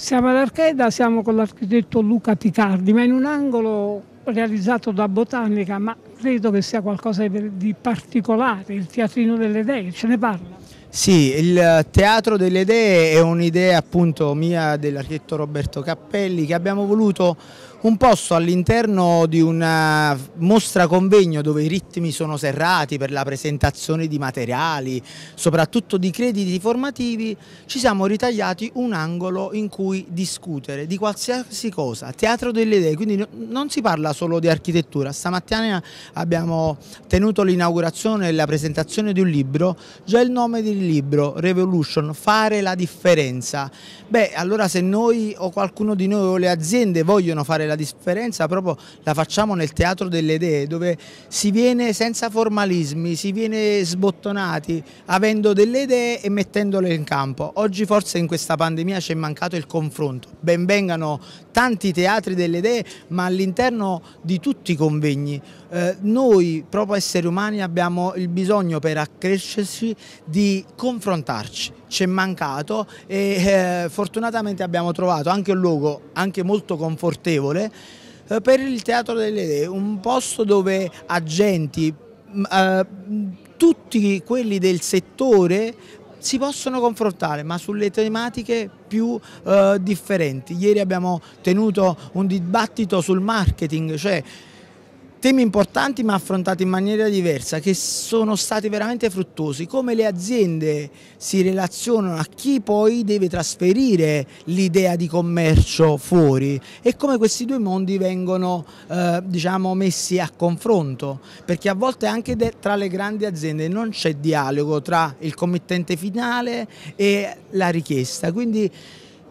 Siamo ad Archeda, siamo con l'architetto Luca Ticardi, ma in un angolo realizzato da Botanica, ma credo che sia qualcosa di particolare, il teatrino delle idee, ce ne parla? Sì, il Teatro delle Idee è un'idea appunto mia dell'architetto Roberto Cappelli che abbiamo voluto un posto all'interno di una eh, mostra convegno dove i ritmi sono serrati per la presentazione di materiali, soprattutto di crediti formativi, ci siamo ritagliati un angolo in cui discutere di qualsiasi cosa, teatro delle idee, quindi non si parla solo di architettura, stamattina abbiamo tenuto l'inaugurazione e la presentazione di un libro, già il nome del libro Revolution, fare la differenza. Beh, allora se noi o qualcuno di noi o le aziende vogliono fare la differenza, proprio la facciamo nel teatro delle idee, dove si viene senza formalismi, si viene sbottonati, avendo delle idee e mettendole in campo. Oggi forse in questa pandemia ci è mancato il confronto. Ben vengano tanti teatri delle idee, ma all'interno di tutti i convegni. Eh, noi, proprio esseri umani, abbiamo il bisogno per accrescerci di confrontarci, ci è mancato e eh, fortunatamente abbiamo trovato anche un luogo anche molto confortevole eh, per il Teatro delle Idee, un posto dove agenti, eh, tutti quelli del settore si possono confrontare ma sulle tematiche più eh, differenti. Ieri abbiamo tenuto un dibattito sul marketing, cioè temi importanti ma affrontati in maniera diversa che sono stati veramente fruttuosi, come le aziende si relazionano a chi poi deve trasferire l'idea di commercio fuori e come questi due mondi vengono eh, diciamo, messi a confronto, perché a volte anche tra le grandi aziende non c'è dialogo tra il committente finale e la richiesta, quindi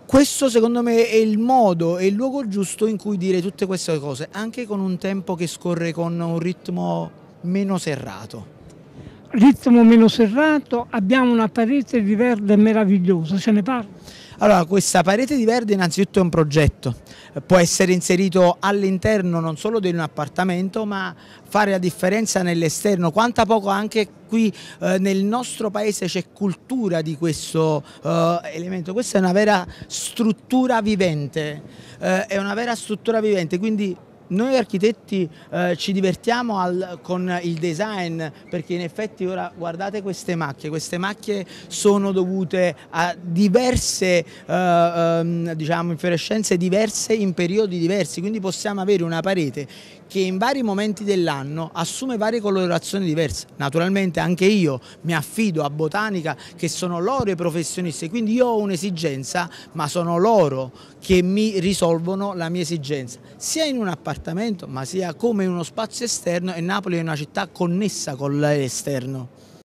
questo secondo me è il modo, e il luogo giusto in cui dire tutte queste cose, anche con un tempo che scorre con un ritmo meno serrato ritmo meno serrato, abbiamo una parete di verde meravigliosa, ce ne parla? Allora, questa parete di verde innanzitutto è un progetto, può essere inserito all'interno non solo di un appartamento ma fare la differenza nell'esterno, quanta poco anche qui eh, nel nostro paese c'è cultura di questo eh, elemento, questa è una vera struttura vivente, eh, è una vera struttura vivente, quindi noi architetti eh, ci divertiamo al, con il design perché in effetti ora guardate queste macchie, queste macchie sono dovute a diverse eh, ehm, diciamo, infiorescenze diverse in periodi diversi, quindi possiamo avere una parete che in vari momenti dell'anno assume varie colorazioni diverse. Naturalmente anche io mi affido a botanica che sono loro i professionisti, quindi io ho un'esigenza ma sono loro che mi risolvono la mia esigenza, sia in un appartamento appartamento, ma sia come uno spazio esterno e Napoli è una città connessa con l'esterno.